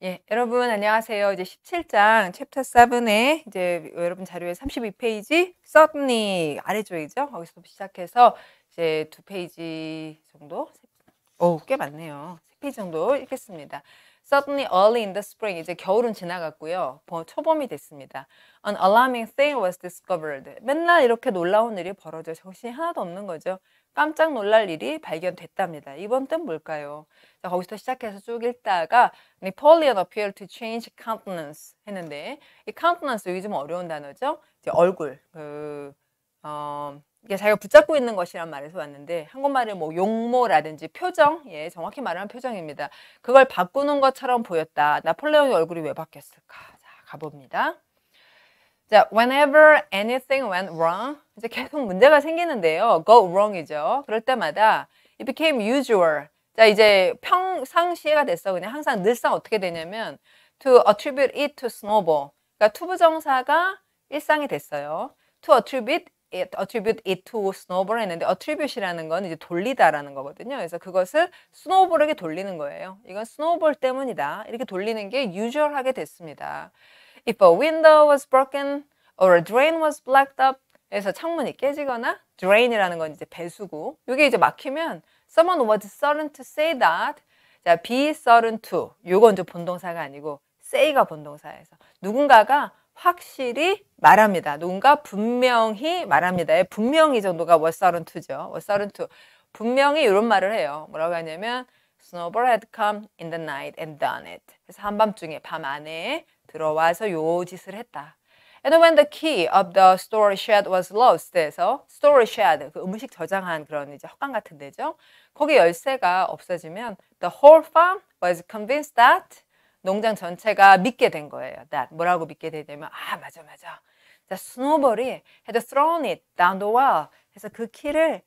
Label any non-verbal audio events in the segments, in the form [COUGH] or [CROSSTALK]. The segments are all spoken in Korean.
예, 여러분 안녕하세요. 이제 17장 챕터 7의 이제 여러분 자료에 32페이지 suddenly 아래쪽이죠. 거기서 시작해서 이제 두 페이지 정도 오, 꽤 많네요. 세 페이지 정도 읽겠습니다. Suddenly early in the spring 이제 겨울은 지나갔고요. 초봄이 됐습니다. An alarming thing was discovered. 맨날 이렇게 놀라운 일이 벌어져 정신이 하나도 없는 거죠. 깜짝 놀랄 일이 발견됐답니다. 이번 뜻 뭘까요? 자, 거기서 시작해서 쭉 읽다가 Napoleon appeared to change countenance 했는데 이 countenance 여기 어려운 단어죠. 이제 얼굴 그 어, 이게 자기가 붙잡고 있는 것이란 말에서 왔는데 한국말에 뭐 용모라든지 표정 예 정확히 말하면 표정입니다. 그걸 바꾸는 것처럼 보였다. 나폴레옹의 얼굴이 왜 바뀌었을까? 자 가봅니다. 자, whenever anything went wrong 이제 계속 문제가 생기는데요. go wrong이죠. 그럴 때마다 it became usual. 자, 이제 평상시가 됐어. 그냥 항상 늘상 어떻게 되냐면 to attribute it to snowball. 그러니까 투부정사가 일상이 됐어요. to attribute it, attribute it to snowball 했는데 attribute이라는 건 이제 돌리다라는 거거든요. 그래서 그것을 snowball에게 돌리는 거예요. 이건 snowball 때문이다. 이렇게 돌리는 게 usual하게 됐습니다. If a window was broken or a drain was blocked up 그래서 창문이 깨지거나 drain이라는 건 이제 배수구 이게 이제 막히면 someone was certain to say that 자, be certain to 요건 이제 본동사가 아니고 say가 본동사에서 누군가가 확실히 말합니다. 누군가 분명히 말합니다. 분명히 정도가 was certain to죠. was certain to 분명히 이런 말을 해요. 뭐라고 하냐면 Snowball had come in the night and done it. 그래서 한밤중에 밤 안에 들어와서 요 짓을 했다. And when the key of the storage shed was lost에서 storage shed 그 음식 저장한 그런 이제 헛간 같은 데죠. 거기 열쇠가 없어지면 the whole farm was convinced that 농장 전체가 믿게 된 거예요. that 뭐라고 믿게 되냐면 아 맞아 맞아. 자 스노볼이 had thrown it down the well 해서 그 키를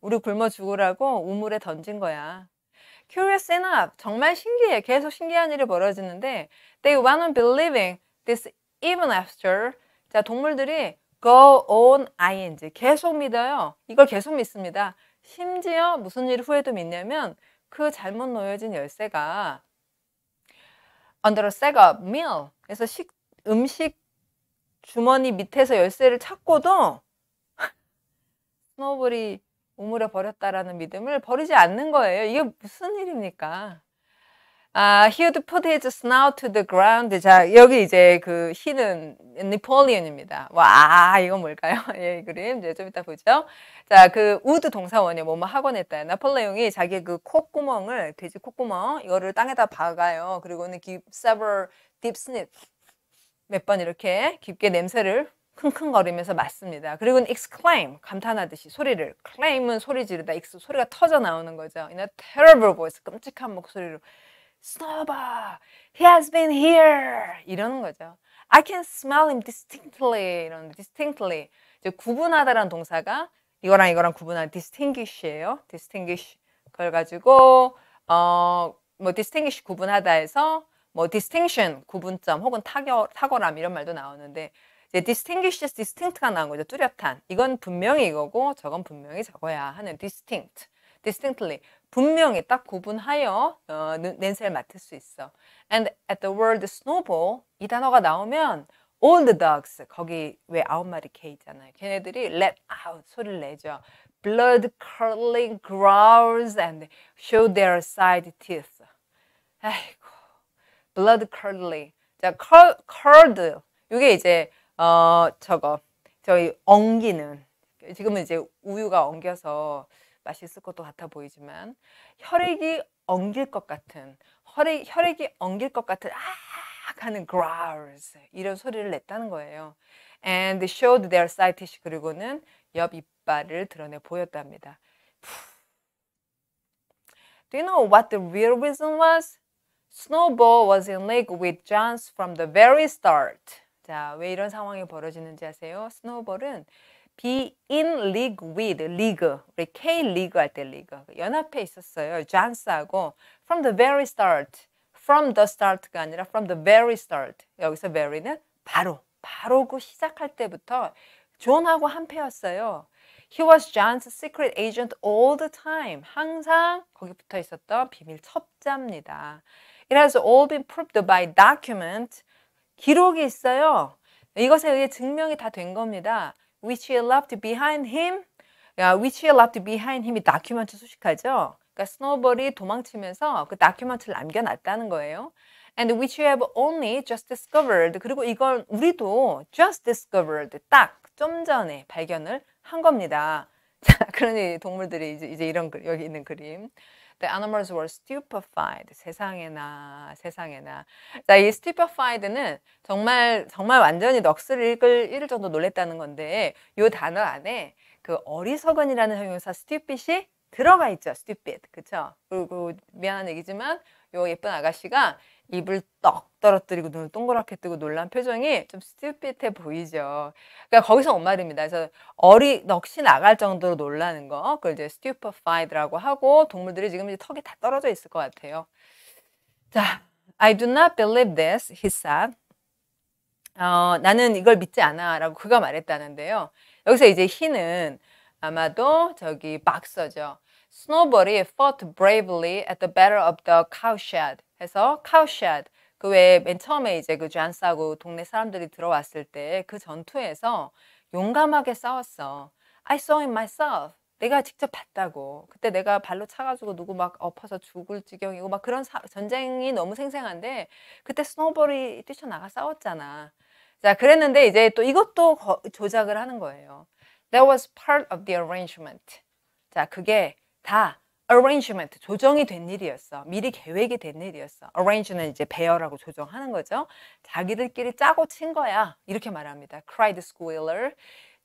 우리 굶어 죽으라고 우물에 던진 거야. Curious enough, 정말 신기해. 계속 신기한 일이 벌어지는데 They went on believing this even after 자 동물들이 go on ing 계속 믿어요. 이걸 계속 믿습니다. 심지어 무슨 일 후에도 믿냐면 그 잘못 놓여진 열쇠가 under a sack of meal 그래서 식, 음식 주머니 밑에서 열쇠를 찾고도 스노볼이 [LAUGHS] 우물에 버렸다라는 믿음을 버리지 않는 거예요. 이게 무슨 일입니까? 아, he had put his snout to the ground. 자, 여기 이제 그 히는 니폴리언입니다. 와, 이건 뭘까요? [LAUGHS] 예, 그림. 이제 네, 좀 이따 보죠. 자, 그 우드 동사원이 뭐뭐 하곤 했다. 나폴레옹이 자기 그 콧구멍을, 돼지 콧구멍, 이거를 땅에다 박아요. 그리고는 several deep sniff. 몇 번 이렇게 깊게 냄새를 킁킁거리면서 맞습니다. 그리고 exclaim 감탄하듯이 소리를 claim은 소리 지르다, ex 소리가 터져 나오는 거죠. In a terrible voice 끔찍한 목소리로 Snowball, he has been here 이러는 거죠. I can smell him distinctly 이런 distinctly 이제 구분하다라는 동사가 이거랑 이거랑 구분하는 distinguish예요. distinguish 그걸 가지고 어 뭐 distinguish 구분하다 해서 뭐 distinction 구분점 혹은 타결 탁월함 이런 말도 나오는데 이제 distinguishes distinct가 나온 거죠. 뚜렷한. 이건 분명히 이거고 저건 분명히 저거야 하는 distinct. distinctly 분명히 딱 구분하여 어, 냄새를 맡을 수 있어. And at the word snowball 이 단어가 나오면 all the dogs 거기 왜 아홉 마리 개 있잖아요. 걔네들이 let out 소리를 내죠. blood curdling growls and show their side teeth. 아이고, blood curdling. 자, cur, curdle. 이게 이제 어 저거 저희 엉기는 지금은 이제 우유가 엉겨서 맛있을 것도 같아 보이지만 혈액이 엉길 것 같은 혈액, 혈액이 엉길 것 같은 아 하는 growls 이런 소리를 냈다는 거예요. And showed their side teeth 그리고는 옆 이빨을 드러내 보였답니다. Do you know what the real reason was? Snowball was in league with Johns from the very start. 자, 왜 이런 상황이 벌어지는지 아세요? 스노볼은 be in league with, 리그, 우리 K리그 할때 리그, 연합회 있었어요. 존스하고 from the very start, from the start가 아니라 from the very start, 여기서 very는 바로, 바로 그 시작할 때부터 존하고 한패였어요. He was John's secret agent all the time. 항상 거기 붙어 있었던 비밀 첩자입니다. It has all been proved by document. 기록이 있어요. 이것에 의해 증명이 다 된 겁니다. Which he left behind him, which he left behind him이 다큐멘트 소식하죠. 그러니까 스노볼이 도망치면서 그 다큐멘트를 남겨놨다는 거예요. And which you have only just discovered. 그리고 이걸 우리도 just discovered 딱 좀 전에 발견을 한 겁니다. 자, [LAUGHS] 그러니 동물들이 이제, 이제 이런 그, 여기 있는 그림. The animals were stupefied. 세상에나, 세상에나. 자, 이 stupefied는 정말, 정말 완전히 넋을 읽을 잃을 정도 놀랬다는 건데, 요 단어 안에 그 어리석은이라는 형용사 stupid이 들어가 있죠. stupid. 그쵸? 그리고 미안한 얘기지만, 요 예쁜 아가씨가 입을 떡 떨어뜨리고 눈을 동그랗게 뜨고 놀란 표정이 좀 스튜핏해 보이죠. 그러니까 거기서 온 말입니다. 그래서 어리 넋이 나갈 정도로 놀라는 거, 그걸 이제 stupefied라고 하고 동물들이 지금 이제 턱이 다 떨어져 있을 것 같아요. 자, I do not believe this, he said. 어, 나는 이걸 믿지 않아라고 그가 말했다는데요. 여기서 이제 he는 아마도 저기 박서죠. 스노벌이 fought bravely at the Battle of the Cowshed 해서 Cowshed 그 외에 맨 처음에 이제 그 쟈싸고 동네 사람들이 들어왔을 때 그 전투에서 용감하게 싸웠어. I saw it myself. 내가 직접 봤다고. 그때 내가 발로 차가지고 누구 막 엎어서 죽을 지경이고 막 그런 사, 전쟁이 너무 생생한데 그때 스노볼이 우 뛰쳐나가 싸웠잖아. 자, 그랬는데 이제 또 이것도 거, 조작을 하는 거예요. That was part of the arrangement. 자, 그게 다 arrangement, 조정이 된 일이었어. 미리 계획이 된 일이었어. arrange는 이제 배열하고 조정하는 거죠. 자기들끼리 짜고 친 거야. 이렇게 말합니다. cried squealer.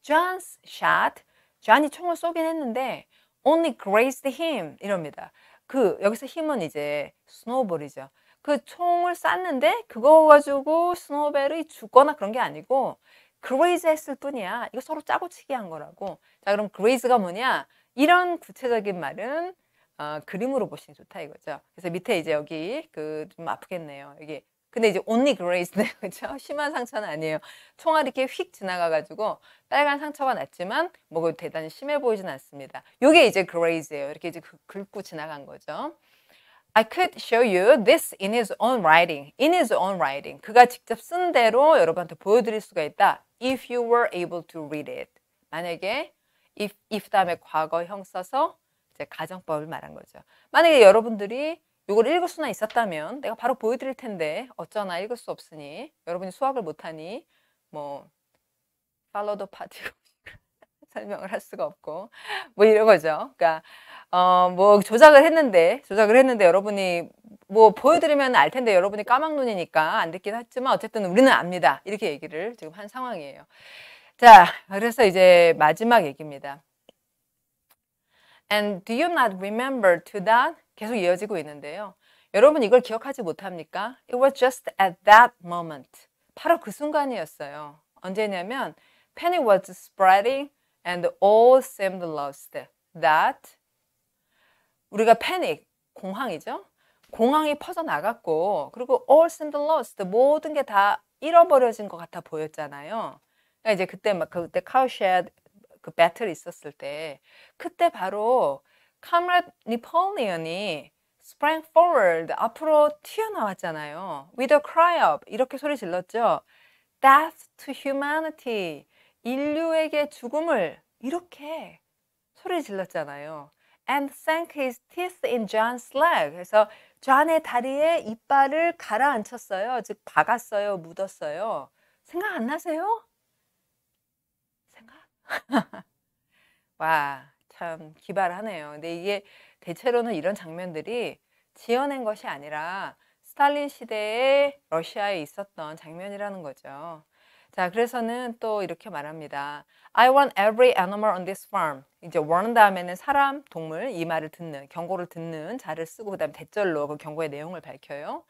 John's shot. 존이 총을 쏘긴 했는데 only grazed him 이럽니다. 그 여기서 힘은 이제 스노우볼이죠. 그 총을 쐈는데 그거 가지고 스노우벨이 죽거나 그런 게 아니고 그레이즈 했을 뿐이야. 이거 서로 짜고 치기 한 거라고. 자 그럼 그레이즈가 뭐냐? 이런 구체적인 말은 어, 그림으로 보시는 좋다 이거죠. 그래서 밑에 이제 여기 그좀 아프겠네요. 여기 근데 이제 only grace네 그죠? 심한 상처는 아니에요. 총알이 이렇게 휙 지나가가지고 빨간 상처가 났지만 뭐 대단히 심해 보이진 않습니다. 요게 이제 grace예요. 이렇게 이제 그 긁고 지나간 거죠. I could show you this in his own writing. In his own writing. 그가 직접 쓴 대로 여러분한테 보여드릴 수가 있다. If you were able to read it. 만약에 if, if 다음에 과거형 써서 이제 가정법을 말한 거죠. 만약에 여러분들이 이걸 읽을 수나 있었다면 내가 바로 보여드릴 텐데 어쩌나 읽을 수 없으니 여러분이 수학을 못하니 뭐 follow the party [LAUGHS] 설명을 할 수가 없고 뭐 이런 거죠. 그러니까 어뭐 조작을 했는데 조작을 했는데 여러분이 뭐 보여드리면 알 텐데 여러분이 까막눈이니까 안 듣긴 했지만 어쨌든 우리는 압니다 이렇게 얘기를 지금 한 상황이에요. 자, 그래서 이제 마지막 얘기입니다. And do you not remember to that? 계속 이어지고 있는데요. 여러분 이걸 기억하지 못합니까? It was just at that moment. 바로 그 순간이었어요. 언제냐면 panic was spreading and all seemed lost. That 우리가 panic 공황이죠. 공황이 퍼져 나갔고 그리고 all seemed lost 모든 게 다 잃어버려진 것 같아 보였잖아요. 그러니까 이제 그때 막 그때 카우쉐드그 배틀 있었을 때 그때 바로 카메라 니폴리언이 s p r i n g forward 앞으로 튀어나왔잖아요. With a cry o p 이렇게 소리 질렀죠. Death to humanity 인류에게 죽음을 이렇게 소리 질렀잖아요. And sank his teeth in John's leg. 그래서 존의 다리에 이빨을 가라앉혔어요. 즉 박았어요, 묻었어요. 생각 안 나세요? [LAUGHS] 와, 참 기발하네요. 근데 이게 대체로는 이런 장면들이 지어낸 것이 아니라 스탈린 시대에 러시아에 있었던 장면이라는 거죠. 자, 그래서는 또 이렇게 말합니다. I want every animal on this farm. 이제 want 다음에는 사람, 동물 이 말을 듣는 경고를 듣는 자를 쓰고 그다음 대절로 그 경고의 내용을 밝혀요.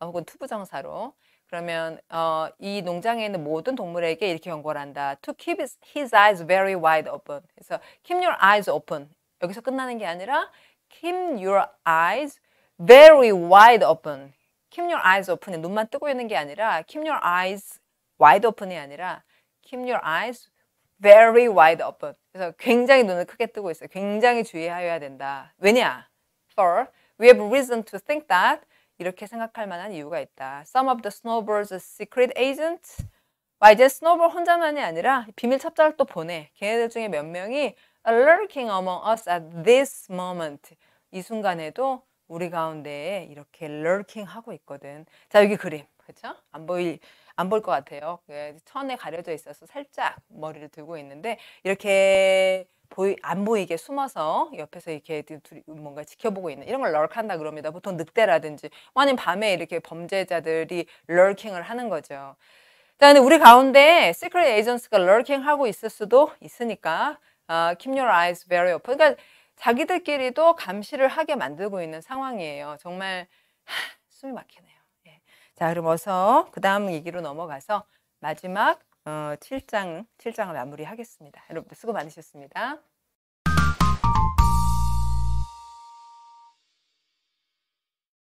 어, 혹은 투부정사로 그러면 어, 이 농장에 있는 모든 동물에게 이렇게 경고를 한다. To keep his, his eyes very wide open. 그래서 keep your eyes open. 여기서 끝나는 게 아니라 keep your eyes very wide open. keep your eyes open이 눈만 뜨고 있는 게 아니라 keep your eyes wide open이 아니라 keep your eyes very wide open. 그래서 굉장히 눈을 크게 뜨고 있어요. 굉장히 주의하여야 된다. 왜냐? For we have reason to think that 이렇게 생각할 만한 이유가 있다. Some of the snowball's secret a g e n t 와 아, 이제 스노볼 혼자만이 아니라 비밀 첩자를 또 보내. 걔네들 중에 몇 명이 lurking among us at this moment. 이 순간에도 우리 가운데 이렇게 lurking 하고 있거든. 자 여기 그림. 그렇죠? 안 보일 안볼 것 같아요. 예, 천에 가려져 있어서 살짝 머리를 들고 있는데 이렇게 보이 안 보이게 숨어서 옆에서 이렇게 뭔가 지켜보고 있는 이런 걸 럴한다 그럽니다. 보통 늑대라든지 아니면 밤에 이렇게 범죄자들이 럴킹을 하는 거죠. 자, 근데 우리 가운데 시크릿 에이전스가 럴킹하고 있을 수도 있으니까 어, keep your eyes very open. 그러니까 자기들끼리도 감시를 하게 만들고 있는 상황이에요. 정말 하, 숨이 막히네. 자, 그럼 어서 그 다음 얘기로 넘어가서 마지막 어, 7장, 7장을 마무리하겠습니다. 여러분들 수고 많으셨습니다.